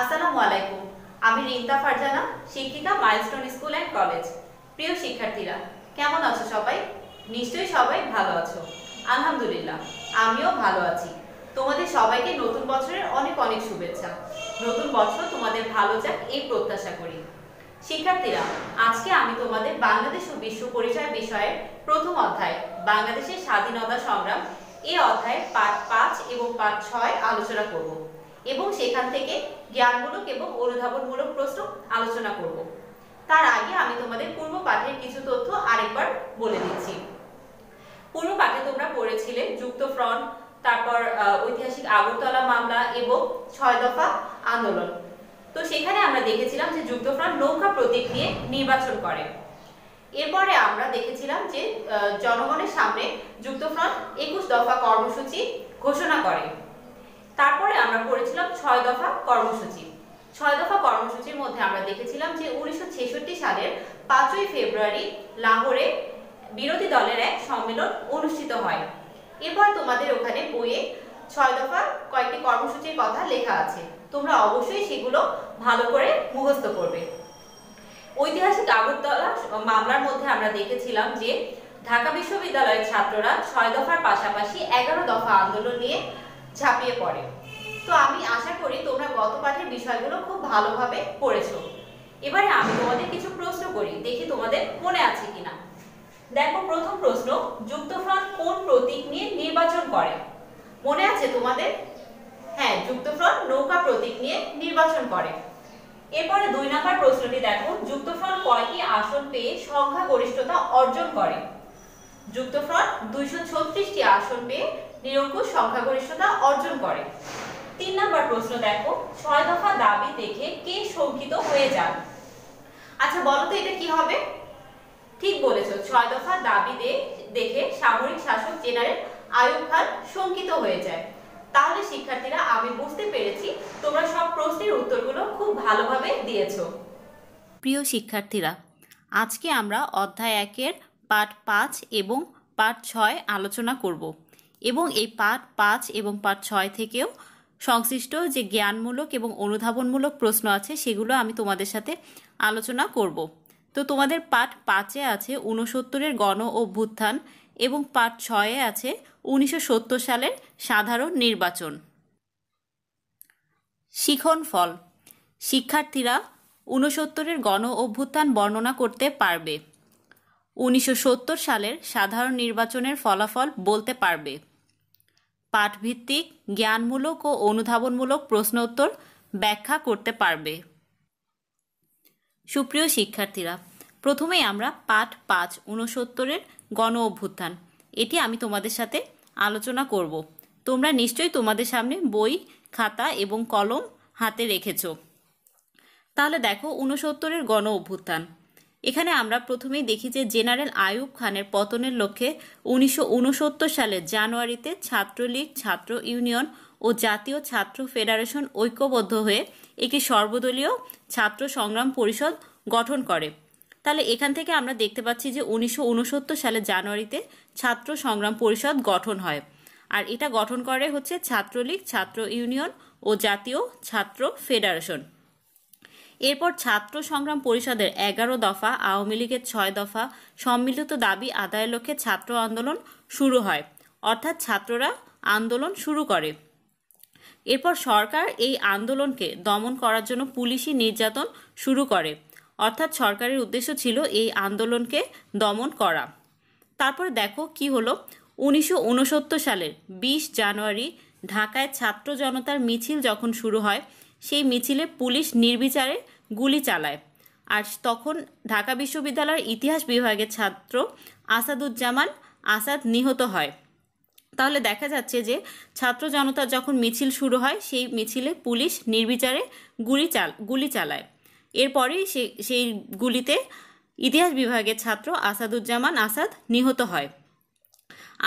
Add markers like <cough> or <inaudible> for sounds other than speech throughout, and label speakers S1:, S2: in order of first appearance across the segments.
S1: আসসালামু আলাইকুম আমি রিন্তা ফারজানা শিক্ষিকা মাইলস্টোন স্কুল অ্যান্ড কলেজ প্রিয় শিক্ষার্থীরা কেমন আছো সবাই নিশ্চয়ই সবাই ভালো আছো আলহামদুলিল্লাহ আমিও ভালো আছি তোমাদের সবাইকে নতুন বছরের অনেক অনেক শুভেচ্ছা নতুন বছর তোমাদের ভালো যাক এই প্রত্যাশা করি শিক্ষার্থীরা আজকে আমি তোমাদের বাংলাদেশ ও বিশ্ব পরিচয় বিষয়ের প্রথম অধ্যায় বাংলাদেশের স্বাধীনতা সংগ্রাম এই অধ্যায় পাঠ পাঁচ এবং পাঠ ছয় আলোচনা করব এবং সেখান থেকে জ্ঞানমূলক এবং অনুধাবনমূলক প্রশ্ন আলোচনা করব তার আগে আমি তোমাদের পূর্ব পাঠের কিছু তথ্য আরেকবার বলে দিচ্ছি পূর্ব পাঠে তোমরা পড়েছিলে যুক্ত ফ্রন্ট তারপর ঐতিহাসিক আগরতলা মামলা এবং ছয় দফা আন্দোলন তো সেখানে আমরা দেখেছিলাম যে যুক্তফ্রন্ট নৌকা প্রতীক নিয়ে নির্বাচন করে এরপরে আমরা দেখেছিলাম যে জনগণের সামনে যুক্তফ্রন্ট একুশ দফা কর্মসূচি ঘোষণা করে তারপরে আমরা পড়েছিলাম ছয় দফা কর্মসূচি ছয় দফা কর্মসূচির মধ্যে আমরা দেখেছিলাম যে উনিশশো সালের পাঁচই ফেব্রুয়ারি লাহোরে বিরোধী দলের এক সম্মেলন অনুষ্ঠিত হয় এরপর তোমাদের ওখানে বইয়ে ছয় দফা কয়েকটি কর্মসূচির কথা লেখা আছে তোমরা অবশ্যই সেগুলো ভালো করে মুখস্থ করবে ঐতিহাসিক আগরতলা মামলার মধ্যে আমরা দেখেছিলাম যে ঢাকা বিশ্ববিদ্যালয়ের ছাত্ররা ছয় দফার পাশাপাশি এগারো দফা আন্দোলন নিয়ে ঝাঁপিয়ে পড়ে তো আমি আশা করি তোমরা গত পাঠের বিষয়গুলো খুব ভালোভাবে পড়েছ এবারে আমি তোমাদের কিছু প্রশ্ন করি দেখি তোমাদের মনে আছে কিনা দেখো প্রথম প্রশ্ন যুক্তফ্রন্ট কোন প্রতীক নিয়ে নির্বাচন করে মনে আছে তোমাদের হ্যাঁ যুক্তফ্রন্ট নৌকা প্রতীক নিয়ে নির্বাচন করে এরপরে দুই নম্বর প্রশ্নটি দেখো যুক্তফ্রন্ট কয়টি আসন পেয়ে সংখ্যাগরিষ্ঠতা অর্জন করে যুক্তফ্রন্ট দুইশো ছত্রিশটি আসন পেয়ে নিরঙ্কুশ সংখ্যাগরিষ্ঠতা অর্জন করে তিন নম্বর প্রশ্ন দেখো ছয় দফা দাবি দেখে কে শঙ্কিত হয়ে যান আচ্ছা বলো তো এটা কি হবে ঠিক বলেছো ছয় দফা দাবি দেখে সামরিক শাসক জেনারেল আয়ুব খান শঙ্কিত হয়ে যায় তাহলে শিক্ষার্থীরা আমি বুঝতে পেরেছি তোমরা সব প্রশ্নের উত্তরগুলো খুব ভালোভাবে দিয়েছো প্রিয় শিক্ষার্থীরা আজকে আমরা অধ্যায় একের পাঠ পাঁচ এবং পাঠ ছয় আলোচনা করব এবং এই পাঠ পাঁচ এবং পাঠ ছয় থেকেও সংশ্লিষ্ট যে জ্ঞানমূলক এবং অনুধাবনমূলক প্রশ্ন আছে সেগুলো আমি তোমাদের সাথে আলোচনা করব তো তোমাদের পাঠ পাঁচে আছে ঊনসত্তরের গণ অভ্যুত্থান এবং পাঠ ছয়ে আছে উনিশশো সালের সাধারণ নির্বাচন শিখন ফল শিক্ষার্থীরা ঊনসত্তরের গণ অভ্যুত্থান বর্ণনা করতে পারবে উনিশশো সালের সাধারণ নির্বাচনের ফলাফল বলতে পারবে পাঠভিত্তিক জ্ঞানমূলক ও অনুধাবনমূলক প্রশ্ন উত্তর ব্যাখ্যা করতে পারবে সুপ্রিয় শিক্ষার্থীরা প্রথমে আমরা পাঠ পাঁচ উনসত্তরের গণ অভ্যুত্থান এটি আমি তোমাদের সাথে আলোচনা করব তোমরা নিশ্চয়ই তোমাদের সামনে বই খাতা এবং কলম হাতে রেখেছ তাহলে দেখো উনসত্তরের গণ অভ্যুত্থান এখানে আমরা প্রথমেই দেখি যে জেনারেল আয়ুব খানের পতনের লক্ষ্যে উনিশশো সালের জানুয়ারিতে ছাত্রলীগ ছাত্র ইউনিয়ন ও জাতীয় ছাত্র ফেডারেশন ঐক্যবদ্ধ হয়ে একটি সর্বদলীয় ছাত্র সংগ্রাম পরিষদ গঠন করে তাহলে এখান থেকে আমরা দেখতে পাচ্ছি যে উনিশশো সালে জানুয়ারিতে ছাত্র সংগ্রাম পরিষদ গঠন হয় আর এটা গঠন করে হচ্ছে ছাত্রলীগ ছাত্র ইউনিয়ন ও জাতীয় ছাত্র ফেডারেশন এরপর ছাত্র সংগ্রাম পরিষদের এগারো দফা আওয়ামী লীগের ছয় দফা সম্মিলিত দাবি আদায়ের লক্ষ্যে ছাত্র আন্দোলন শুরু হয় অর্থাৎ ছাত্ররা আন্দোলন শুরু করে এরপর সরকার এই আন্দোলনকে দমন করার জন্য পুলিশি নির্যাতন শুরু করে অর্থাৎ সরকারের উদ্দেশ্য ছিল এই আন্দোলনকে দমন করা তারপর দেখো কি হলো উনিশশো সালের ২০ জানুয়ারি ঢাকায় ছাত্র জনতার মিছিল যখন শুরু হয় সেই মিছিলে পুলিশ নির্বিচারে গুলি চালায় আর তখন ঢাকা বিশ্ববিদ্যালয়ের ইতিহাস বিভাগের ছাত্র আসাদুজ্জামান আসাদ নিহত হয় তাহলে দেখা যাচ্ছে যে ছাত্র জনতার যখন মিছিল শুরু হয় সেই মিছিলে পুলিশ নির্বিচারে গুলি চাল গুলি চালায় এরপরে সে সেই গুলিতে ইতিহাস বিভাগের ছাত্র আসাদুজ্জামান আসাদ নিহত হয়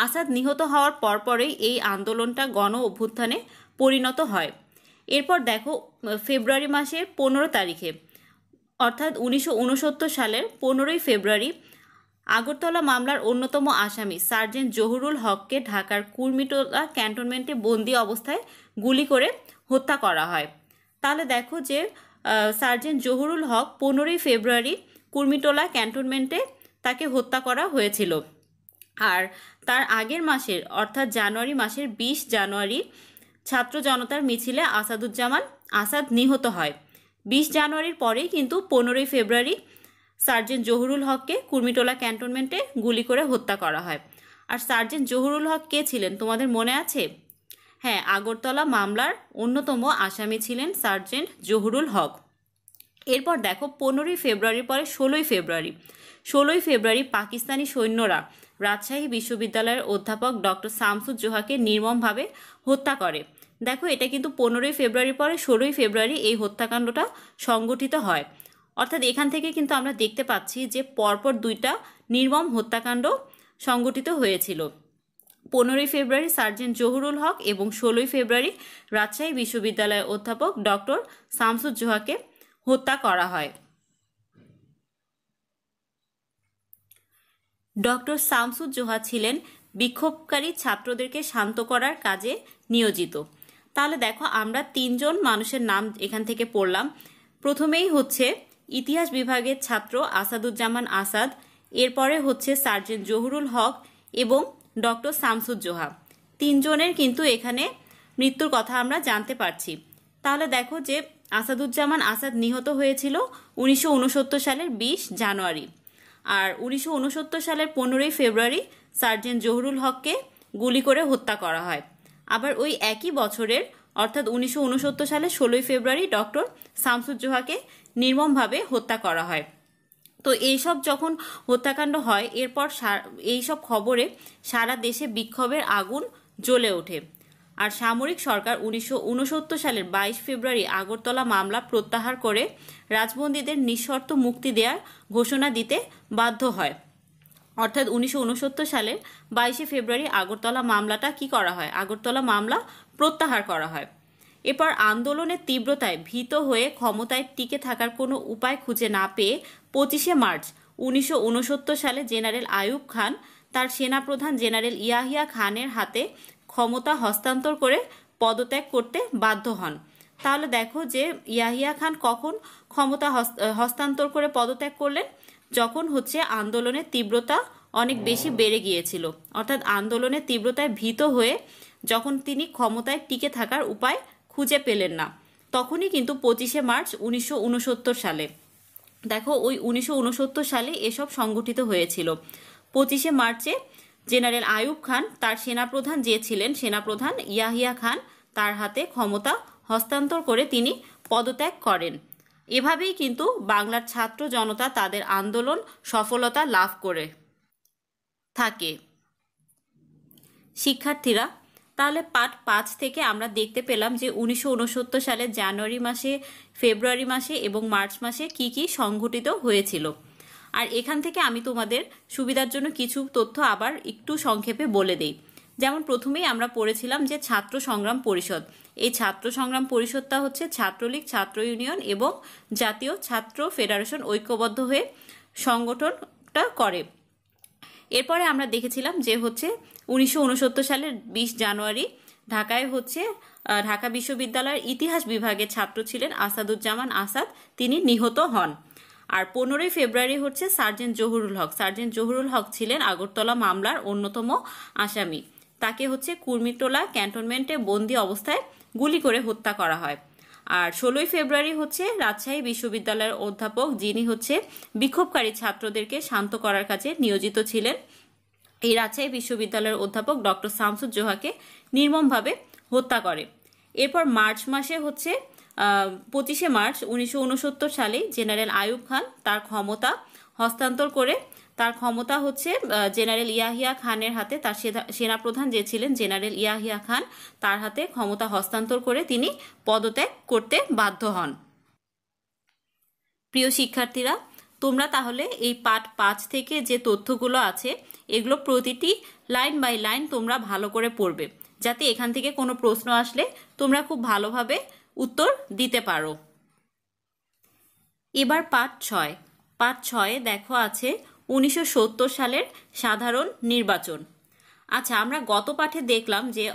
S1: আসাদ নিহত হওয়ার পরপরেই এই আন্দোলনটা গণ অভ্যুত্থানে পরিণত হয় এরপর দেখো ফেব্রুয়ারি মাসের পনেরো তারিখে অর্থাৎ উনিশশো সালের পনেরোই ফেব্রুয়ারি আগরতলা মামলার অন্যতম আসামি সার্জেন্ট জহুরুল হককে ঢাকার কুর্মিটোলা ক্যান্টনমেন্টে বন্দি অবস্থায় গুলি করে হত্যা করা হয় তাহলে দেখো যে সার্জেন্ট জহুরুল হক পনেরোই ফেব্রুয়ারি কুর্মিটোলা ক্যান্টনমেন্টে তাকে হত্যা করা হয়েছিল আর তার আগের মাসের অর্থাৎ জানুয়ারি মাসের বিশ জানুয়ারি ছাত্র জনতার মিছিলে আসাদুজ্জামান আসাদ নিহত হয় বিশ জানুয়ারির পরেই কিন্তু পনেরোই ফেব্রুয়ারি সার্জেন্ট জহুরুল হককে কুর্মিটোলা ক্যান্টনমেন্টে গুলি করে হত্যা করা হয় আর সার্জেন্ট জহুরুল হক কে ছিলেন তোমাদের মনে আছে হ্যাঁ আগরতলা মামলার অন্যতম আসামি ছিলেন সার্জেন্ট জহুরুল হক এরপর দেখো পনেরোই ফেব্রুয়ারির পরে ষোলোই ফেব্রুয়ারি ষোলোই ফেব্রুয়ারি পাকিস্তানি সৈন্যরা রাজশাহী বিশ্ববিদ্যালয়ের অধ্যাপক ডক্টর শামসুজ্জোহাকে নির্মমভাবে হত্যা করে দেখো এটা কিন্তু পনেরোই ফেব্রুয়ারির পরে ষোলোই ফেব্রুয়ারি এই হত্যাকাণ্ডটা সংগঠিত হয় অর্থাৎ এখান থেকে কিন্তু আমরা দেখতে পাচ্ছি যে পরপর দুইটা নির্মম হত্যাকাণ্ড সংগঠিত হয়েছিল পনেরোই ফেব্রুয়ারি সার্জেন্ট জহুরুল হক এবং ষোলোই ফেব্রুয়ারি রাজশাহী বিশ্ববিদ্যালয়ের অধ্যাপক ডক্টর শামসুজ্জোহাকে হত্যা করা হয় ডক্টর জোহা ছিলেন বিক্ষোভকারী ছাত্রদেরকে শান্ত করার কাজে নিয়োজিত তাহলে দেখো আমরা তিনজন মানুষের নাম এখান থেকে পড়লাম প্রথমেই হচ্ছে ইতিহাস বিভাগের ছাত্র আসাদুজ্জামান আসাদ এরপরে হচ্ছে সার্জেন জহুরুল হক এবং ডক্টর শামসুজ্জোহা তিনজনের কিন্তু এখানে মৃত্যুর কথা আমরা জানতে পারছি তাহলে দেখো যে আসাদুজ্জামান আসাদ নিহত হয়েছিল উনিশশো সালের বিশ জানুয়ারি আর উনিশশো সালের পনেরোই ফেব্রুয়ারি সার্জেন্ট জহুরুল হককে গুলি করে হত্যা করা হয় আবার ওই একই বছরের অর্থাৎ উনিশশো সালে ষোলোই ফেব্রুয়ারি ডক্টর শামসুজ্জোহাকে নির্মমভাবে হত্যা করা হয় তো এইসব যখন হত্যাকাণ্ড হয় এরপর এইসব খবরে সারা দেশে বিক্ষোভের আগুন জ্বলে ওঠে আর সামরিক সরকার উনিশশো সালের বাইশ ফেব্রুয়ারি আগরতলা মামলা প্রত্যাহার করে রাজবন্দীদের নিঃশর্ত মুক্তি দেওয়ার ঘোষণা দিতে বাধ্য হয় অর্থাৎ উনিশশো সালের বাইশে ফেব্রুয়ারি আগরতলা মামলাটা কি করা হয় আগরতলা মামলা প্রত্যাহার করা হয় এরপর আন্দোলনের তীব্রতায় ভীত হয়ে ক্ষমতায় টিকে থাকার কোনো উপায় খুঁজে না পেয়ে পঁচিশে মার্চ উনিশশো সালে জেনারেল আয়ুব খান তার সেনাপ্রধান জেনারেল ইয়াহিয়া খানের হাতে ক্ষমতা হস্তান্তর করে পদত্যাগ করতে বাধ্য হন তাহলে দেখো যে ইয়াহিয়া খান কখন ক্ষমতা হস্তান্তর করে পদত্যাগ করলেন যখন হচ্ছে আন্দোলনের তীব্রতা অনেক বেশি বেড়ে গিয়েছিল অর্থাৎ আন্দোলনের তীব্রতায় ভীত হয়ে যখন তিনি ক্ষমতায় টিকে থাকার উপায় খুঁজে পেলেন না তখনই কিন্তু পঁচিশে মার্চ উনিশশো সালে দেখো ওই উনিশশো সালে এসব সংগঠিত হয়েছিল পঁচিশে মার্চে জেনারেল আয়ুব খান তার সেনাপ্রধান যে ছিলেন সেনাপ্রধান ইয়াহিয়া খান তার হাতে ক্ষমতা হস্তান্তর করে তিনি পদত্যাগ করেন এভাবেই কিন্তু বাংলার ছাত্র জনতা তাদের আন্দোলন সফলতা লাভ করে থাকে শিক্ষার্থীরা তাহলে পাঠ পাঁচ থেকে আমরা দেখতে পেলাম যে উনিশশো সালে জানুয়ারি মাসে ফেব্রুয়ারি মাসে এবং মার্চ মাসে কি কি সংঘটিত হয়েছিল আর এখান থেকে আমি তোমাদের সুবিধার জন্য কিছু তথ্য আবার একটু সংক্ষেপে বলে দেই যেমন প্রথমেই আমরা পড়েছিলাম যে ছাত্র সংগ্রাম পরিষদ এই ছাত্র সংগ্রাম পরিষদটা হচ্ছে ছাত্রলীগ ছাত্র ইউনিয়ন এবং জাতীয় ছাত্র ফেডারেশন ঐক্যবদ্ধ হয়ে সংগঠনটা করে এরপরে আমরা দেখেছিলাম যে হচ্ছে উনিশশো সালের বিশ জানুয়ারি ঢাকায় হচ্ছে ঢাকা বিশ্ববিদ্যালয়ের ইতিহাস বিভাগের ছাত্র ছিলেন আসাদুজ্জামান আসাদ তিনি নিহত হন আর পনেরোই ফেব্রুয়ারি হচ্ছে সার্জেন্ট জহুরুল হক সার্জেন্ট জহুরুল হক ছিলেন আগরতলা মামলার অন্যতম আসামি তাকে হচ্ছে কুর্মিটোলা ক্যান্টনমেন্টে বন্দি অবস্থায় গুলি করে হত্যা করা হয় আর ষোলোই ফেব্রুয়ারি হচ্ছে রাজশাহী বিশ্ববিদ্যালয়ের অধ্যাপক যিনি হচ্ছে বিক্ষোভকারী ছাত্রদেরকে শান্ত করার কাজে নিয়োজিত ছিলেন এই রাজশাহী বিশ্ববিদ্যালয়ের অধ্যাপক ডক্টর শামসুজ্জোহাকে নির্মমভাবে হত্যা করে এরপর মার্চ মাসে হচ্ছে পঁচিশে মার্চ উনিশশো সালে জেনারেল আয়ুব খান তার ক্ষমতা হস্তান্তর করে তার ক্ষমতা হচ্ছে জেনারেল ইয়াহিয়া খানের হাতে তার সেনাপ্রধান যে ছিলেন জেনারেল ইয়াহিয়া খান তার হাতে ক্ষমতা হস্তান্তর করে তিনি পদত্যাগ করতে বাধ্য হন প্রিয় শিক্ষার্থীরা তোমরা তাহলে এই পাঠ পাঁচ থেকে যে তথ্যগুলো আছে এগুলো প্রতিটি লাইন বাই লাইন তোমরা ভালো করে পড়বে যাতে এখান থেকে কোনো প্রশ্ন আসলে তোমরা খুব ভালোভাবে উত্তর দিতে পারো এবার পাঠ ছয় পাঠ ছয়ে দেখো আছে উনিশশো সালের সাধারণ নির্বাচন আচ্ছা আমরা গত পাঠে দেখলাম যে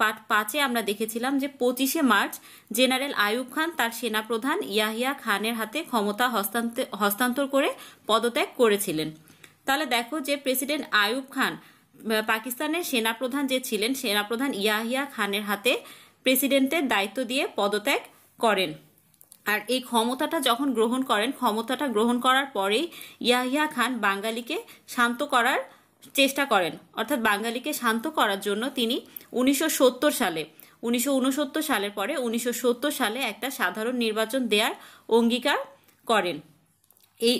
S1: পাঠ পাঁচে আমরা দেখেছিলাম যে পঁচিশে মার্চ জেনারেল আয়ুব খান তার সেনাপ্রধান ইয়াহিয়া খানের হাতে ক্ষমতা হস্তান্তর করে পদত্যাগ করেছিলেন তাহলে দেখো যে প্রেসিডেন্ট আয়ুব খান পাকিস্তানের সেনাপ্রধান যে ছিলেন সেনাপ্রধান ইয়াহিয়া খানের হাতে প্রেসিডেন্টের দায়িত্ব দিয়ে পদত্যাগ করেন আর এই ক্ষমতাটা যখন গ্রহণ করেন ক্ষমতাটা গ্রহণ করার পরেই ইয়াহিয়া খান বাঙালিকে শান্ত করার চেষ্টা করেন অর্থাৎ বাঙালিকে শান্ত করার জন্য তিনি উনিশশো সালে উনিশশো সালের পরে উনিশশো সালে একটা সাধারণ নির্বাচন দেওয়ার অঙ্গীকার করেন এই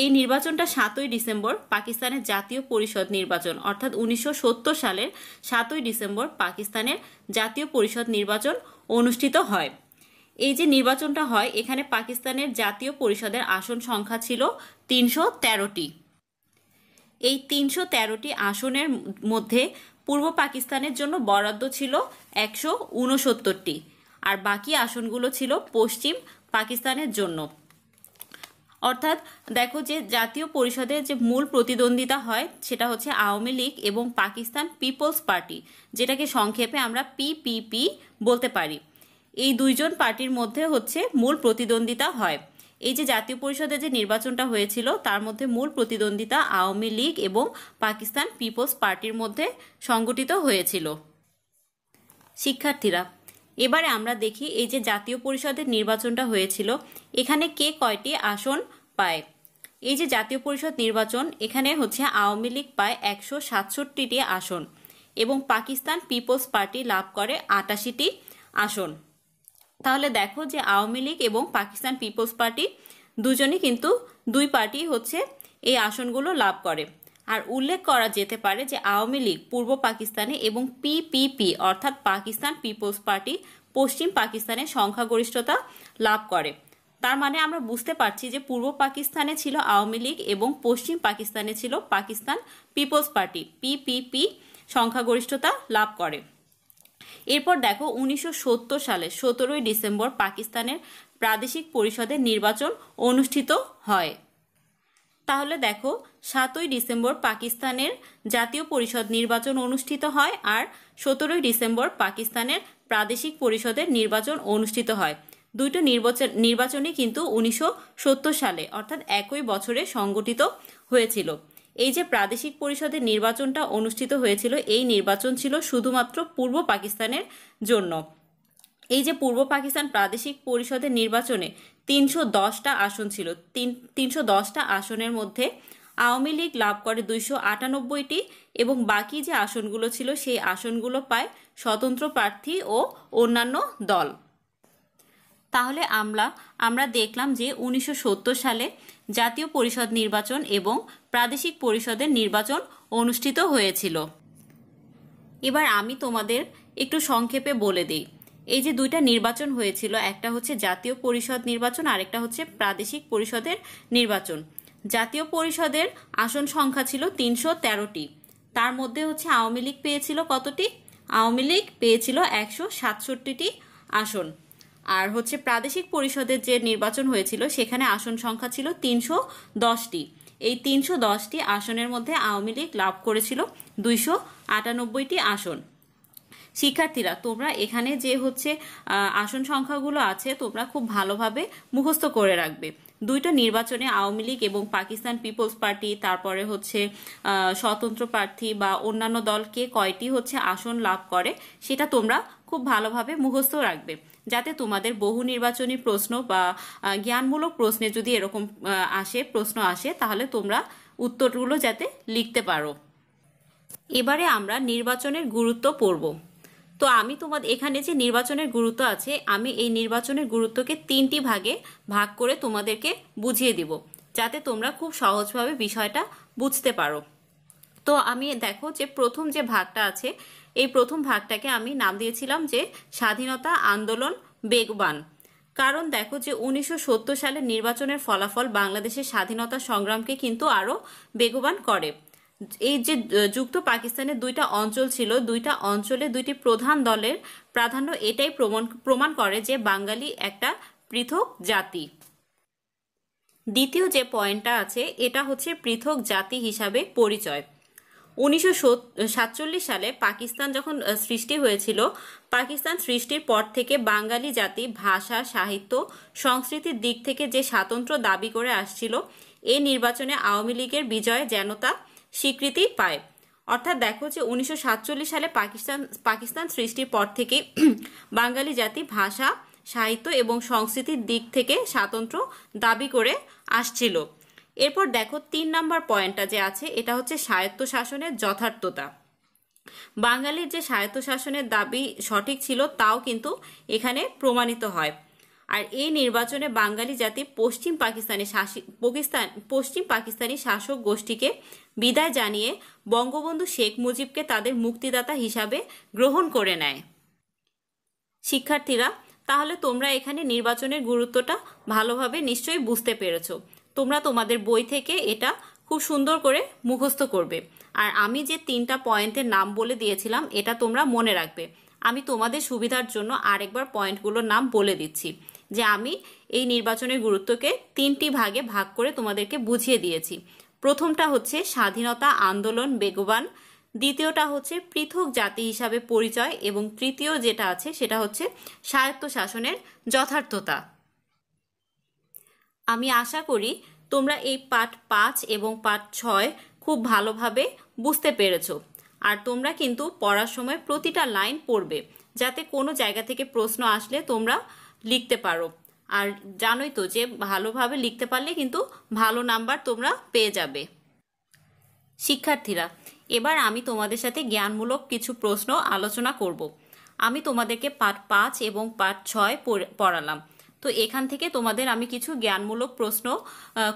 S1: এই নির্বাচনটা সাতই ডিসেম্বর পাকিস্তানের জাতীয় পরিষদ নির্বাচন অর্থাৎ উনিশশো সালের সাতই ডিসেম্বর পাকিস্তানের জাতীয় পরিষদ নির্বাচন অনুষ্ঠিত হয় এই যে নির্বাচনটা হয় এখানে পাকিস্তানের জাতীয় পরিষদের আসন সংখ্যা ছিল তিনশো তেরোটি এই তিনশো তেরোটি আসনের মধ্যে পূর্ব পাকিস্তানের জন্য বরাদ্দ ছিল একশো আর বাকি আসনগুলো ছিল পশ্চিম পাকিস্তানের জন্য অর্থাৎ দেখো যে জাতীয় পরিষদের যে মূল প্রতিদ্বন্দ্বিতা হয় সেটা হচ্ছে আওয়ামী লীগ এবং পাকিস্তান পিপলস পার্টি যেটাকে সংক্ষেপে আমরা পিপিপি বলতে পারি এই দুইজন পার্টির মধ্যে হচ্ছে মূল প্রতিদ্বন্দ্বিতা হয় এই যে জাতীয় পরিষদে যে নির্বাচনটা হয়েছিল তার মধ্যে মূল প্রতিদ্বন্দ্বিতা আওয়ামী লীগ এবং পাকিস্তান পিপলস পার্টির মধ্যে সংগঠিত হয়েছিল শিক্ষার্থীরা এবারে আমরা দেখি এই যে জাতীয় পরিষদের নির্বাচনটা হয়েছিল এখানে কে কয়টি আসন পায় এই যে জাতীয় পরিষদ নির্বাচন এখানে হচ্ছে আওয়ামী লীগ পায় একশো সাতষট্টিটি আসন এবং পাকিস্তান পিপলস পার্টি লাভ করে আটাশিটি আসন তাহলে দেখো যে আওয়ামী লীগ এবং পাকিস্তান পিপলস পার্টি দুজনই কিন্তু দুই পার্টি হচ্ছে এই আসনগুলো লাভ করে আর উল্লেখ করা যেতে পারে যে আওয়ামী লীগ পূর্ব পাকিস্তানে এবং পিপিপি অর্থাৎ পাকিস্তান পিপলস পার্টি পশ্চিম পাকিস্তানে সংখ্যাগরিষ্ঠতা লাভ করে তার মানে আমরা বুঝতে পারছি যে পূর্ব পাকিস্তানে ছিল আওয়ামী লীগ এবং পশ্চিম পাকিস্তানে ছিল পাকিস্তান পিপলস পার্টি পিপিপি সংখ্যাগরিষ্ঠতা লাভ করে এরপর দেখো উনিশশো সালে সতেরোই ডিসেম্বর পাকিস্তানের প্রাদেশিক পরিষদের নির্বাচন অনুষ্ঠিত হয় তাহলে দেখো সাতই ডিসেম্বর পাকিস্তানের জাতীয় পরিষদ নির্বাচন অনুষ্ঠিত হয় আর সতেরোই ডিসেম্বর পাকিস্তানের প্রাদেশিক পরিষদের নির্বাচন অনুষ্ঠিত হয় দুইটো নির্বাচন নির্বাচনই কিন্তু উনিশশো সালে অর্থাৎ একই বছরে সংগঠিত হয়েছিল এই যে প্রাদেশিক পরিষদের নির্বাচনটা অনুষ্ঠিত হয়েছিল এই নির্বাচন ছিল শুধুমাত্র পূর্ব পাকিস্তানের জন্য এই যে পূর্ব পাকিস্তান প্রাদেশিক পরিষদের নির্বাচনে তিনশো দশটা আসন ছিল তিন তিনশো দশটা আসনের মধ্যে আওয়ামী লীগ লাভ করে দুইশো আটানব্বইটি এবং বাকি যে আসনগুলো ছিল সেই আসনগুলো পায় স্বতন্ত্র প্রার্থী ও অন্যান্য দল তাহলে আমরা আমরা দেখলাম যে উনিশশো সালে জাতীয় পরিষদ নির্বাচন এবং প্রাদেশিক পরিষদের নির্বাচন অনুষ্ঠিত হয়েছিল এবার আমি তোমাদের একটু সংক্ষেপে বলে দিই এই যে দুইটা নির্বাচন হয়েছিল একটা হচ্ছে জাতীয় পরিষদ নির্বাচন আর একটা হচ্ছে প্রাদেশিক পরিষদের নির্বাচন জাতীয় পরিষদের আসন সংখ্যা ছিল তিনশো তেরোটি তার মধ্যে হচ্ছে আওয়ামী লীগ পেয়েছিল কতটি আওয়ামী লীগ পেয়েছিল একশো সাতষট্টিটি আসন আর হচ্ছে প্রাদেশিক পরিষদের যে নির্বাচন হয়েছিল সেখানে আসন সংখ্যা ছিল তিনশো দশটি এই তিনশো দশটি আসনের মধ্যে আওয়ামী লীগ লাভ করেছিল দুইশো আটানব্বইটি আসন শিক্ষার্থীরা তোমরা এখানে যে হচ্ছে আসন সংখ্যাগুলো আছে তোমরা খুব ভালোভাবে মুখস্থ করে রাখবে দুইটা নির্বাচনে আওয়ামী লীগ এবং পাকিস্তান পিপলস পার্টি তারপরে হচ্ছে স্বতন্ত্র প্রার্থী বা অন্যান্য দলকে কয়টি হচ্ছে আসন লাভ করে সেটা তোমরা খুব ভালোভাবে মুখস্থ রাখবে যাতে তোমাদের বহু নির্বাচনী প্রশ্ন বা জ্ঞানমূলক প্রশ্নে যদি এরকম আসে প্রশ্ন আসে তাহলে তোমরা উত্তরগুলো যাতে লিখতে পারো এবারে আমরা নির্বাচনের গুরুত্ব পড়ব তো আমি তোমাদের এখানে যে নির্বাচনের গুরুত্ব আছে আমি এই নির্বাচনের গুরুত্বকে তিনটি ভাগে ভাগ করে তোমাদেরকে বুঝিয়ে দিব যাতে তোমরা খুব সহজভাবে বিষয়টা বুঝতে পারো তো আমি দেখো যে প্রথম যে ভাগটা আছে এই প্রথম ভাগটাকে আমি নাম দিয়েছিলাম যে স্বাধীনতা আন্দোলন বেগবান কারণ দেখো যে উনিশশো সালের নির্বাচনের ফলাফল বাংলাদেশের স্বাধীনতা সংগ্রামকে কিন্তু আরও বেগবান করে এই যে যুক্ত পাকিস্তানের দুইটা অঞ্চল ছিল দুইটা অঞ্চলে দুইটি প্রধান দলের প্রাধান্য এটাই প্রমাণ প্রমাণ করে যে বাঙালি একটা পৃথক জাতি দ্বিতীয় যে পয়েন্টটা আছে এটা হচ্ছে পৃথক জাতি হিসাবে পরিচয় উনিশশো সালে পাকিস্তান যখন সৃষ্টি হয়েছিল পাকিস্তান সৃষ্টির পর থেকে বাঙালি জাতি ভাষা সাহিত্য সংস্কৃতির দিক থেকে যে স্বাতন্ত্র্য দাবি করে আসছিল এই নির্বাচনে আওয়ামী লীগের বিজয় যেন তা স্বীকৃতি পায় অর্থাৎ দেখো যে উনিশশো সালে পাকিস্তান পাকিস্তান সৃষ্টির পর থেকে <clears throat> বাঙালি জাতি ভাষা সাহিত্য এবং সংস্কৃতির দিক থেকে স্বাতন্ত্র দাবি করে আসছিল এরপর দেখো তিন নম্বর পয়েন্টটা যে আছে এটা হচ্ছে স্বায়ত্তশাসনের যথার্থতা বাঙালির যে স্বায়ত্ত শাসনের দাবি সঠিক ছিল তাও কিন্তু এখানে প্রমাণিত হয় আর এই নির্বাচনে বাঙালি জাতি পশ্চিম পাকিস্তানি শাসি পাকিস্তান পশ্চিম পাকিস্তানি শাসক গোষ্ঠীকে বিদায় জানিয়ে বঙ্গবন্ধু শেখ মুজিবকে তাদের মুক্তিদাতা হিসাবে গ্রহণ করে নেয় শিক্ষার্থীরা তাহলে তোমরা এখানে নির্বাচনের গুরুত্বটা ভালোভাবে নিশ্চয়ই বুঝতে পেরেছ তোমরা তোমাদের বই থেকে এটা খুব সুন্দর করে মুখস্থ করবে আর আমি যে তিনটা পয়েন্টের নাম বলে দিয়েছিলাম এটা তোমরা মনে রাখবে আমি তোমাদের সুবিধার জন্য আরেকবার পয়েন্টগুলোর নাম বলে দিচ্ছি যে আমি এই নির্বাচনের গুরুত্বকে তিনটি ভাগে ভাগ করে তোমাদেরকে বুঝিয়ে দিয়েছি প্রথমটা হচ্ছে স্বাধীনতা আন্দোলন বেগবান দ্বিতীয়টা হচ্ছে পৃথক জাতি হিসাবে পরিচয় এবং তৃতীয় যেটা আছে সেটা হচ্ছে স্বায়ত্তশাসনের যথার্থতা আমি আশা করি তোমরা এই পাঠ পাঁচ এবং পাঠ ছয় খুব ভালোভাবে বুঝতে পেরেছ আর তোমরা কিন্তু পড়ার সময় প্রতিটা লাইন পড়বে যাতে কোনো জায়গা থেকে প্রশ্ন আসলে তোমরা লিখতে পারো আর জানোই তো যে ভালোভাবে লিখতে পারলে কিন্তু ভালো নাম্বার তোমরা পেয়ে যাবে শিক্ষার্থীরা এবার আমি তোমাদের সাথে জ্ঞানমূলক কিছু প্রশ্ন আলোচনা করব আমি তোমাদেরকে পাঠ পাঁচ এবং পাঠ ছয় পড়ালাম তো এখান থেকে তোমাদের আমি কিছু জ্ঞানমূলক প্রশ্ন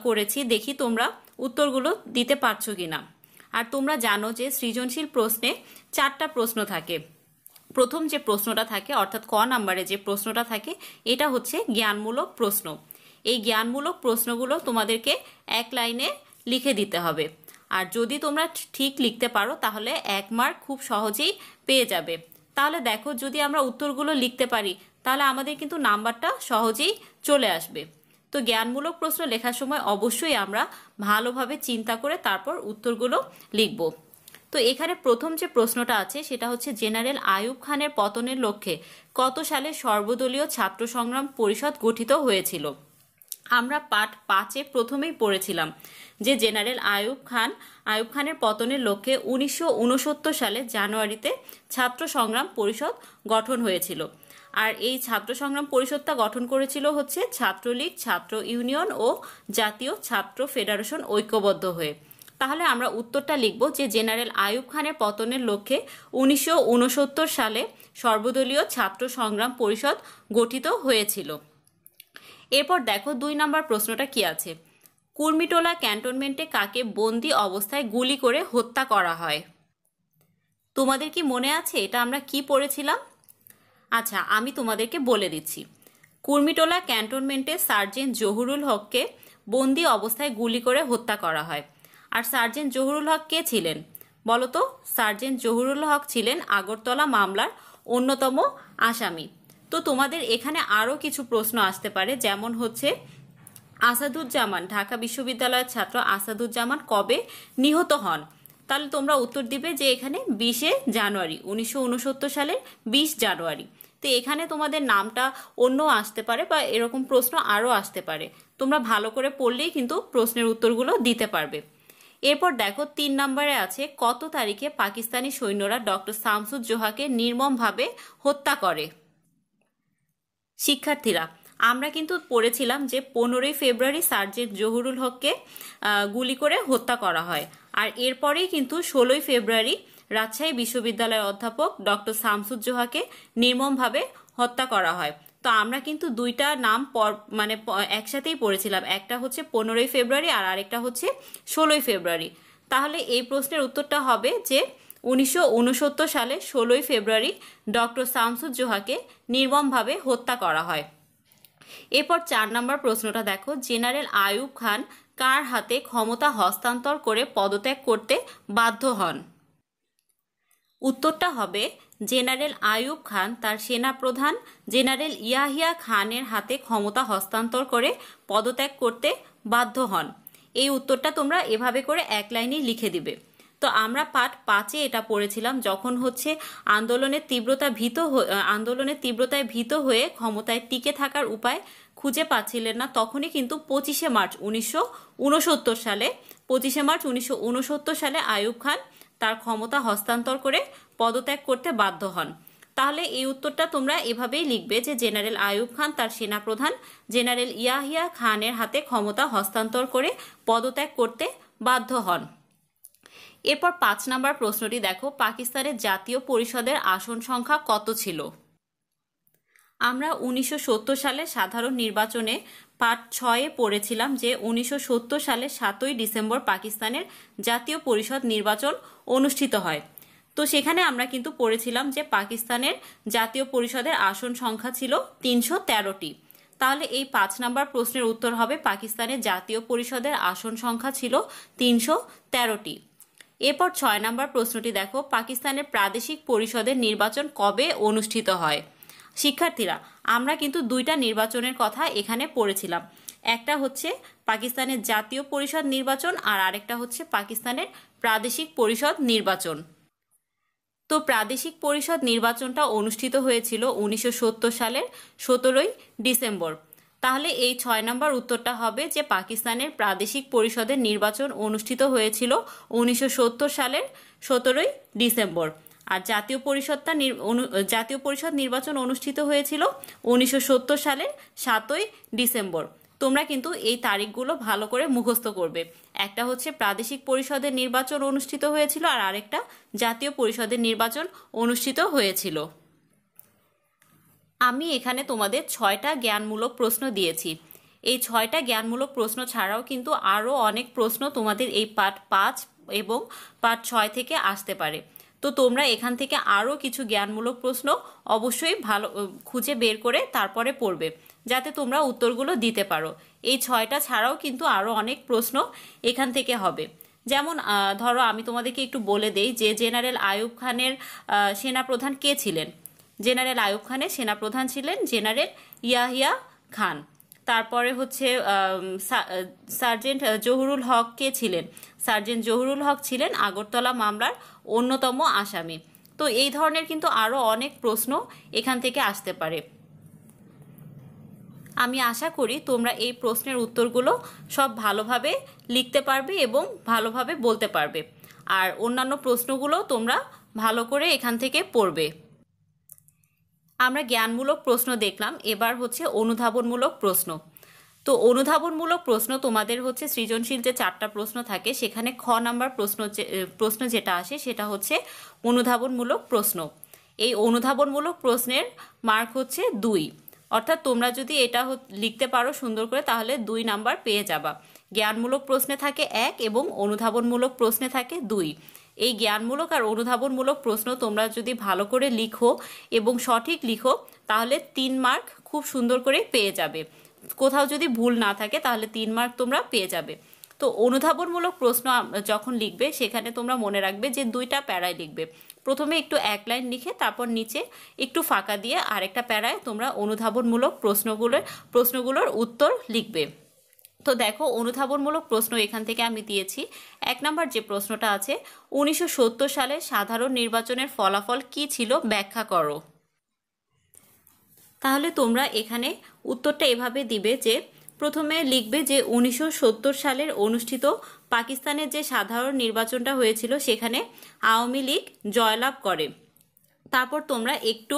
S1: করেছি দেখি তোমরা উত্তরগুলো দিতে পারছো কিনা আর তোমরা জানো যে সৃজনশীল প্রশ্নে চারটা প্রশ্ন থাকে প্রথম যে প্রশ্নটা থাকে অর্থাৎ ক নাম্বারে যে প্রশ্নটা থাকে এটা হচ্ছে জ্ঞানমূলক প্রশ্ন এই জ্ঞানমূলক প্রশ্নগুলো তোমাদেরকে এক লাইনে লিখে দিতে হবে আর যদি তোমরা ঠিক লিখতে পারো তাহলে এক মার্ক খুব সহজেই পেয়ে যাবে তাহলে দেখো যদি আমরা উত্তরগুলো লিখতে পারি তাহলে আমাদের কিন্তু নাম্বারটা সহজেই চলে আসবে তো জ্ঞানমূলক প্রশ্ন লেখার সময় অবশ্যই আমরা ভালোভাবে চিন্তা করে তারপর উত্তরগুলো লিখবো তো এখানে প্রথম যে প্রশ্নটা আছে সেটা হচ্ছে জেনারেল আয়ুব খানের পতনের লক্ষ্যে কত সালে সর্বদলীয় ছাত্র সংগ্রাম পরিষদ গঠিত হয়েছিল আমরা পাঠ পাঁচে প্রথমেই পড়েছিলাম যে জেনারেল আয়ুব খান আয়ুব খানের পতনের লক্ষ্যে উনিশশো সালে জানুয়ারিতে ছাত্র সংগ্রাম পরিষদ গঠন হয়েছিল আর এই ছাত্র সংগ্রাম পরিষদটা গঠন করেছিল হচ্ছে ছাত্রলীগ ছাত্র ইউনিয়ন ও জাতীয় ছাত্র ফেডারেশন ঐক্যবদ্ধ হয়ে তাহলে আমরা উত্তরটা লিখব যে জেনারেল আয়ুব খানের পতনের লক্ষ্যে উনিশশো সালে সর্বদলীয় ছাত্র সংগ্রাম পরিষদ গঠিত হয়েছিল এরপর দেখো দুই নম্বর প্রশ্নটা কি আছে কুর্মিটোলা ক্যান্টনমেন্টে কাকে বন্দি অবস্থায় গুলি করে হত্যা করা হয় তোমাদের কি মনে আছে এটা আমরা কি পড়েছিলাম আচ্ছা আমি তোমাদেরকে বলে দিচ্ছি কুর্মিটোলা ক্যান্টনমেন্টে সার্জেন্ট জহুরুল হককে বন্দি অবস্থায় গুলি করে হত্যা করা হয় আর সার্জেন্ট জহুরুল হক কে ছিলেন বলতো সার্জেন্ট জহুরুল হক ছিলেন আগরতলা মামলার অন্যতম আসামি তো তোমাদের এখানে আরও কিছু প্রশ্ন আসতে পারে যেমন হচ্ছে আসাদুজ্জামান ঢাকা বিশ্ববিদ্যালয়ের ছাত্র আসাদুজ্জামান কবে নিহত হন তাহলে তোমরা উত্তর দিবে যে এখানে বিশে জানুয়ারি উনিশশো সালের বিশ জানুয়ারি তো এখানে তোমাদের নামটা অন্য আসতে পারে বা এরকম প্রশ্ন আরও আসতে পারে তোমরা ভালো করে পড়লেই কিন্তু প্রশ্নের উত্তরগুলো দিতে পারবে এরপর দেখো তিন নম্বরে আছে কত তারিখে পাকিস্তানি সৈন্যরা ডক্টর জোহাকে নির্মমভাবে হত্যা করে শিক্ষার্থীরা আমরা কিন্তু পড়েছিলাম যে পনেরোই ফেব্রুয়ারি সার্জেন্ট জহুরুল হককে গুলি করে হত্যা করা হয় আর এরপরেই কিন্তু ষোলোই ফেব্রুয়ারি রাজশাহী বিশ্ববিদ্যালয়ের অধ্যাপক ডক্টর শামসুজ্জোহাকে নির্মমভাবে হত্যা করা হয় তো আমরা কিন্তু দুইটা নাম পর মানে একসাথেই পড়েছিলাম একটা হচ্ছে পনেরোই ফেব্রুয়ারি আর আরেকটা হচ্ছে ষোলোই ফেব্রুয়ারি তাহলে এই প্রশ্নের উত্তরটা হবে যে উনিশশো সালে ষোলোই ফেব্রুয়ারি ডক্টর শামসুজ্জোহাকে নির্মমভাবে হত্যা করা হয় এরপর চার নম্বর প্রশ্নটা দেখো জেনারেল আয়ুব খান কার হাতে ক্ষমতা হস্তান্তর করে পদত্যাগ করতে বাধ্য হন উত্তরটা হবে জেনারেল আয়ুব খান তার সেনা প্রধান জেনারেল ইয়াহিয়া খানের হাতে ক্ষমতা হস্তান্তর করে পদত্যাগ করতে বাধ্য হন এই উত্তরটা তোমরা এভাবে করে এক লাইনে লিখে দিবে তো আমরা পাঠ পাঁচে এটা পড়েছিলাম যখন হচ্ছে আন্দোলনের তীব্রতা ভীত আন্দোলনের তীব্রতায় ভীত হয়ে ক্ষমতায় টিকে থাকার উপায় খুঁজে পাচ্ছিলেন না তখনই কিন্তু পঁচিশে মার্চ উনিশশো সালে পঁচিশে মার্চ উনিশশো সালে আয়ুব খান তার ক্ষমতা হস্তান্তর করে পদত্যাগ করতে বাধ্য হন তাহলে এই উত্তরটা তোমরা এভাবেই লিখবে যে জেনারেল আয়ুব খান তার সেনাপ্রধান জেনারেল ইয়াহিয়া খানের হাতে ক্ষমতা হস্তান্তর করে পদত্যাগ করতে বাধ্য হন এরপর পাঁচ নাম্বার প্রশ্নটি দেখো পাকিস্তানের জাতীয় পরিষদের আসন সংখ্যা কত ছিল আমরা উনিশশো সালে সাধারণ নির্বাচনে পার্ট ছয়ে পড়েছিলাম যে উনিশশো সালে সাতই ডিসেম্বর পাকিস্তানের জাতীয় পরিষদ নির্বাচন অনুষ্ঠিত হয় তো সেখানে আমরা কিন্তু পড়েছিলাম যে পাকিস্তানের জাতীয় পরিষদের আসন সংখ্যা ছিল তিনশো তেরোটি তাহলে এই পাঁচ নাম্বার প্রশ্নের উত্তর হবে পাকিস্তানের জাতীয় পরিষদের আসন সংখ্যা ছিল তিনশো তেরোটি এরপর ছয় নাম্বার প্রশ্নটি দেখো পাকিস্তানের প্রাদেশিক পরিষদের নির্বাচন কবে অনুষ্ঠিত হয় শিক্ষার্থীরা আমরা কিন্তু দুইটা নির্বাচনের কথা এখানে পড়েছিলাম একটা হচ্ছে পাকিস্তানের জাতীয় পরিষদ নির্বাচন আর আরেকটা হচ্ছে পাকিস্তানের প্রাদেশিক পরিষদ নির্বাচন তো প্রাদেশিক পরিষদ নির্বাচনটা অনুষ্ঠিত হয়েছিল উনিশশো সালের সতেরোই ডিসেম্বর তাহলে এই ছয় নম্বর উত্তরটা হবে যে পাকিস্তানের প্রাদেশিক পরিষদের নির্বাচন অনুষ্ঠিত হয়েছিল উনিশশো সালের সতেরোই ডিসেম্বর আর জাতীয় পরিষদটা জাতীয় পরিষদ নির্বাচন অনুষ্ঠিত হয়েছিল উনিশশো সালের সাতই ডিসেম্বর তোমরা কিন্তু এই তারিখগুলো ভালো করে মুখস্থ করবে একটা হচ্ছে প্রাদেশিক পরিষদের নির্বাচন অনুষ্ঠিত হয়েছিল আর আরেকটা জাতীয় পরিষদের নির্বাচন অনুষ্ঠিত হয়েছিল আমি এখানে তোমাদের ছয়টা জ্ঞানমূলক প্রশ্ন দিয়েছি এই ছয়টা জ্ঞানমূলক প্রশ্ন ছাড়াও কিন্তু আরও অনেক প্রশ্ন তোমাদের এই পাঠ পাঁচ এবং পাঠ ছয় থেকে আসতে পারে তো তোমরা এখান থেকে আরও কিছু জ্ঞানমূলক প্রশ্ন অবশ্যই ভালো খুঁজে বের করে তারপরে পড়বে যাতে তোমরা উত্তরগুলো দিতে পারো এই ছয়টা ছাড়াও কিন্তু আরও অনেক প্রশ্ন এখান থেকে হবে যেমন ধরো আমি তোমাদেরকে একটু বলে দেই যে জেনারেল আয়ুব খানের সেনাপ্রধান কে ছিলেন জেনারেল আয়ুব খানের সেনাপ্রধান ছিলেন জেনারেল ইয়াহিয়া খান তারপরে হচ্ছে সার্জেন্ট জহুরুল হক কে ছিলেন সার্জেন্ট জহুরুল হক ছিলেন আগরতলা মামলার অন্যতম আসামি তো এই ধরনের কিন্তু আরও অনেক প্রশ্ন এখান থেকে আসতে পারে আমি আশা করি তোমরা এই প্রশ্নের উত্তরগুলো সব ভালোভাবে লিখতে পারবে এবং ভালোভাবে বলতে পারবে আর অন্যান্য প্রশ্নগুলো তোমরা ভালো করে এখান থেকে পড়বে আমরা জ্ঞানমূলক প্রশ্ন দেখলাম এবার হচ্ছে অনুধাবনমূলক প্রশ্ন তো অনুধাবনমূলক প্রশ্ন তোমাদের হচ্ছে সৃজনশীল যে চারটা প্রশ্ন থাকে সেখানে খ নাম্বার প্রশ্ন প্রশ্ন যেটা আসে সেটা হচ্ছে অনুধাবনমূলক প্রশ্ন এই অনুধাবনমূলক প্রশ্নের মার্ক হচ্ছে দুই অর্থাৎ তোমরা যদি এটা লিখতে পারো সুন্দর করে তাহলে দুই নাম্বার পেয়ে যাবা জ্ঞানমূলক প্রশ্নে থাকে এক এবং অনুধাবনমূলক প্রশ্নে থাকে দুই এই জ্ঞানমূলক আর অনুধাবনমূলক প্রশ্ন তোমরা যদি ভালো করে লিখো এবং সঠিক লিখো তাহলে তিন মার্ক খুব সুন্দর করে পেয়ে যাবে কোথাও যদি ভুল না থাকে তাহলে তিন মার্ক তোমরা পেয়ে যাবে তো অনুধাবনমূলক প্রশ্ন যখন লিখবে সেখানে তোমরা মনে রাখবে যে দুইটা প্যারায় লিখবে প্রথমে একটু এক লাইন লিখে তারপর নিচে একটু ফাঁকা দিয়ে আরেকটা প্যারায় তোমরা অনুধাবনমূলক প্রশ্নগুলোর প্রশ্নগুলোর উত্তর লিখবে তো দেখো অনুধাবনমূলক প্রশ্ন এখান থেকে আমি দিয়েছি এক নাম্বার যে প্রশ্নটা আছে উনিশশো সালে সাধারণ নির্বাচনের ফলাফল কি ছিল ব্যাখ্যা করো তাহলে তোমরা এখানে উত্তরটা এভাবে দিবে যে প্রথমে লিখবে যে উনিশশো সালের অনুষ্ঠিত পাকিস্তানের যে সাধারণ নির্বাচনটা হয়েছিল সেখানে আওয়ামী লীগ জয়লাভ করে তারপর তোমরা একটু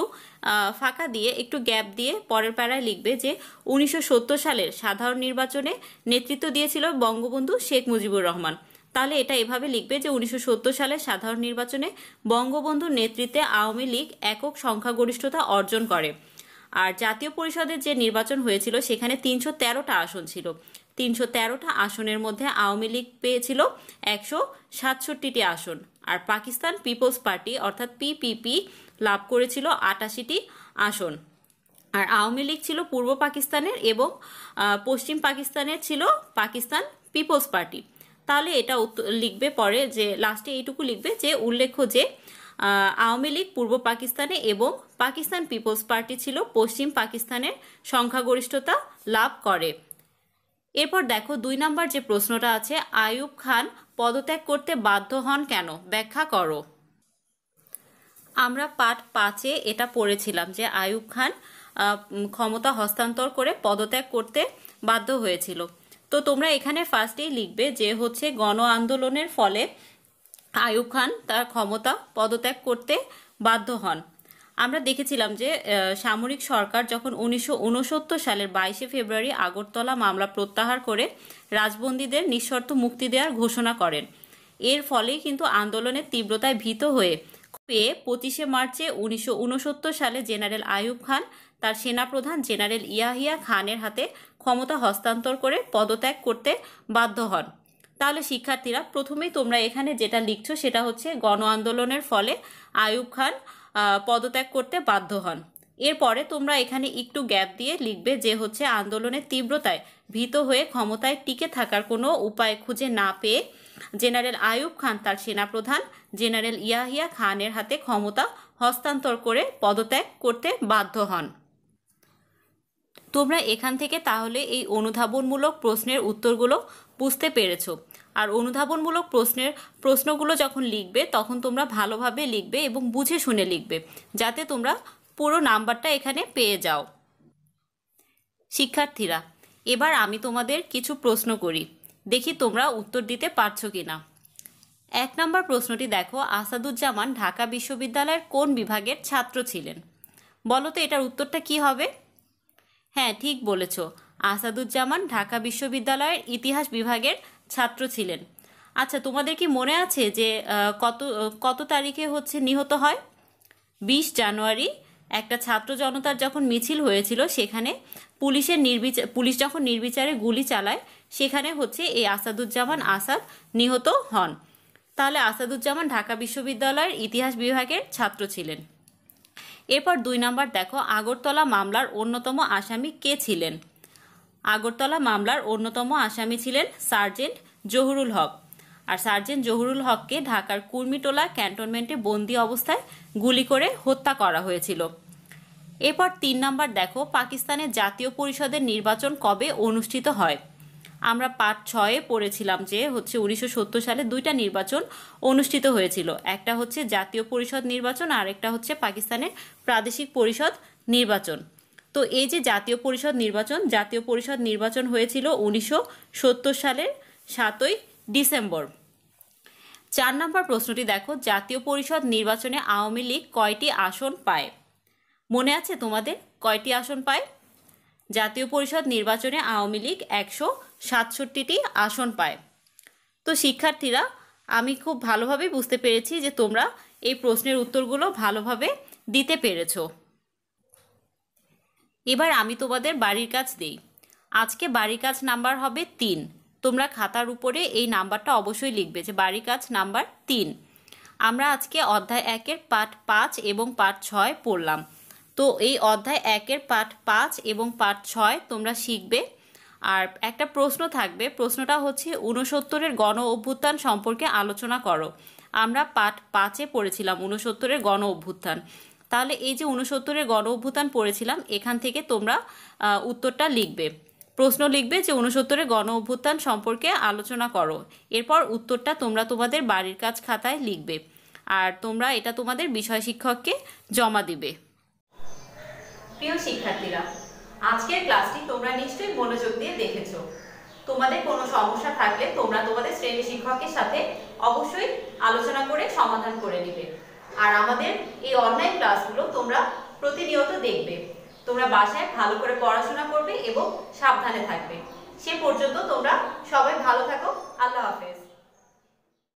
S1: ফাঁকা দিয়ে একটু গ্যাপ দিয়ে পরের প্যারায় লিখবে যে উনিশশো সালের সাধারণ নির্বাচনে নেতৃত্ব দিয়েছিল বঙ্গবন্ধু শেখ মুজিবুর রহমান তাহলে এটা এভাবে লিখবে যে উনিশশো সালের সাধারণ নির্বাচনে বঙ্গবন্ধুর নেতৃত্বে আওয়ামী লীগ একক সংখ্যাগরিষ্ঠতা অর্জন করে আর জাতীয় পরিষদের যে নির্বাচন হয়েছিল সেখানে তিনশো তেরোটা আসন ছিল তিনশো তেরোটা আসনের মধ্যে আওয়ামী লীগ পেয়েছিল একশো সাতষট্টিটি আসন আর পাকিস্তান পিপলস পার্টি অর্থাৎ পিপিপি লাভ করেছিল আটাশিটি আসন আর আওয়ামী লীগ ছিল পূর্ব পাকিস্তানের এবং পশ্চিম পাকিস্তানের ছিল পাকিস্তান পিপলস পার্টি তাহলে এটা লিখবে পরে যে লাস্টে এইটুকু লিখবে যে উল্লেখ্য যে আওয়ামী লীগ পূর্ব পাকিস্তানে এবং পাকিস্তান পিপলস পার্টি ছিল পশ্চিম পাকিস্তানের সংখ্যাগরিষ্ঠতা লাভ করে এরপর দেখো দুই নাম্বার যে প্রশ্নটা আছে আয়ুব খান পদত্যাগ করতে বাধ্য হন কেন ব্যাখ্যা করো আমরা পাঠ পাঁচে এটা পড়েছিলাম যে আয়ুব খান ক্ষমতা হস্তান্তর করে পদত্যাগ করতে বাধ্য হয়েছিল তো তোমরা এখানে ফার্স্টেই লিখবে যে হচ্ছে গণ আন্দোলনের ফলে আয়ুব খান তার ক্ষমতা পদত্যাগ করতে বাধ্য হন আমরা দেখেছিলাম যে সামরিক সরকার যখন উনিশশো সালের বাইশে ফেব্রুয়ারি আগরতলা মামলা প্রত্যাহার করে রাজবন্দীদের নিঃশর্ত মুক্তি দেওয়ার ঘোষণা করেন এর ফলে কিন্তু আন্দোলনের তীব্রতায় ভীত হয়ে পেয়ে পঁচিশে মার্চে উনিশশো সালে জেনারেল আয়ুব খান তার সেনাপ্রধান জেনারেল ইয়াহিয়া খানের হাতে ক্ষমতা হস্তান্তর করে পদত্যাগ করতে বাধ্য হন তাহলে শিক্ষার্থীরা প্রথমেই তোমরা এখানে যেটা লিখছো সেটা হচ্ছে গণ আন্দোলনের ফলে আয়ুব খান পদত্যাগ করতে বাধ্য হন এরপরে তোমরা এখানে একটু গ্যাপ দিয়ে লিখবে যে হচ্ছে আন্দোলনের তীব্রতায় ভীত হয়ে ক্ষমতায় টিকে থাকার কোনো উপায় খুঁজে না পেয়ে জেনারেল আয়ুব খান তার সেনাপ্রধান জেনারেল ইয়াহিয়া খানের হাতে ক্ষমতা হস্তান্তর করে পদত্যাগ করতে বাধ্য হন তোমরা এখান থেকে তাহলে এই অনুধাবনমূলক প্রশ্নের উত্তরগুলো বুঝতে পেরেছ আর অনুধাবনমূলক প্রশ্নের প্রশ্নগুলো যখন লিখবে তখন তোমরা ভালোভাবে লিখবে এবং বুঝে শুনে লিখবে যাতে তোমরা পুরো নাম্বারটা এখানে পেয়ে যাও শিক্ষার্থীরা এবার আমি তোমাদের কিছু প্রশ্ন করি দেখি তোমরা উত্তর দিতে পারছো কি না এক নম্বর প্রশ্নটি দেখো আসাদুজ্জামান ঢাকা বিশ্ববিদ্যালয়ের কোন বিভাগের ছাত্র ছিলেন বলো তো এটার উত্তরটা কি হবে হ্যাঁ ঠিক বলেছো আসাদুজ্জামান ঢাকা বিশ্ববিদ্যালয়ের ইতিহাস বিভাগের ছাত্র ছিলেন আচ্ছা তোমাদের কি মনে আছে যে কত কত তারিখে হচ্ছে নিহত হয় বিশ জানুয়ারি একটা ছাত্র জনতার যখন মিছিল হয়েছিল সেখানে পুলিশের নির্বিচার পুলিশ যখন নির্বিচারে গুলি চালায় সেখানে হচ্ছে এই আসাদুজ্জামান আসাদ নিহত হন তাহলে আসাদুজ্জামান ঢাকা বিশ্ববিদ্যালয়ের ইতিহাস বিভাগের ছাত্র ছিলেন এরপর দুই নম্বর দেখো আগরতলা মামলার অন্যতম আসামি কে ছিলেন আগরতলা মামলার অন্যতম আসামি ছিলেন সার্জেন্ট জহুরুল হক আর সার্জেন্ট জহুরুল হককে ঢাকার কুর্মিটোলা ক্যান্টনমেন্টে বন্দি অবস্থায় গুলি করে হত্যা করা হয়েছিল এরপর তিন নম্বর দেখো পাকিস্তানের জাতীয় পরিষদের নির্বাচন কবে অনুষ্ঠিত হয় আমরা পাঁচ ছয়ে পড়েছিলাম যে হচ্ছে উনিশশো সালে দুইটা নির্বাচন অনুষ্ঠিত হয়েছিল একটা হচ্ছে জাতীয় পরিষদ নির্বাচন আর একটা হচ্ছে পাকিস্তানের প্রাদেশিক পরিষদ নির্বাচন তো এই যে জাতীয় পরিষদ নির্বাচন জাতীয় পরিষদ নির্বাচন হয়েছিল উনিশশো সালের সাতই ডিসেম্বর চার নম্বর প্রশ্নটি দেখো জাতীয় পরিষদ নির্বাচনে আওয়ামী লীগ কয়টি আসন পায় মনে আছে তোমাদের কয়টি আসন পায় জাতীয় পরিষদ নির্বাচনে আওয়ামী লীগ একশো সাতষট্টিটি আসন পায় তো শিক্ষার্থীরা আমি খুব ভালোভাবে বুঝতে পেরেছি যে তোমরা এই প্রশ্নের উত্তরগুলো ভালোভাবে দিতে পেরেছো এবার আমি তোমাদের বাড়ির কাজ দেই আজকে বাড়ির কাজ নাম্বার হবে তিন তোমরা খাতার উপরে এই নাম্বারটা অবশ্যই লিখবে যে বাড়ির কাজ নাম্বার তিন আমরা আজকে অধ্যায় একের পাঠ পাঁচ এবং পাঠ ছয় পড়লাম তো এই অধ্যায় একের পাঠ পাঁচ এবং পাঠ ছয় তোমরা শিখবে আর একটা প্রশ্ন থাকবে প্রশ্নটা হচ্ছে ঊনসত্তরের গণ অভ্যুত্থান সম্পর্কে আলোচনা করো আমরা পাঠ পাঁচে পড়েছিলাম ঊনসত্তরের গণ অভ্যুত্থান তাহলে এই যে উনসত্তরের গণ অভ্যুত্থান পড়েছিলাম এখান থেকে তোমরা উত্তরটা লিখবে প্রশ্ন লিখবে যে উনসত্তরের গণ অভ্যুত্থান সম্পর্কে আলোচনা করো এরপর উত্তরটা তোমরা তোমাদের বাড়ির কাজ খাতায় লিখবে আর তোমরা এটা তোমাদের বিষয় শিক্ষককে জমা দিবে প্রিয় শিক্ষার্থীরা আজকের ক্লাসটি তোমরা নিশ্চয়ই মনোযোগ দিয়ে দেখেছ তোমাদের কোনো সমস্যা থাকলে তোমরা তোমাদের শ্রেণী শিক্ষকের সাথে অবশ্যই আলোচনা করে সমাধান করে নিবে আর আমাদের এই অনলাইন ক্লাসগুলো তোমরা প্রতিনিয়ত দেখবে তোমরা বাসায় ভালো করে পড়াশোনা করবে এবং সাবধানে থাকবে সে পর্যন্ত তোমরা সবাই ভালো থাকো আল্লাহ হাফেজ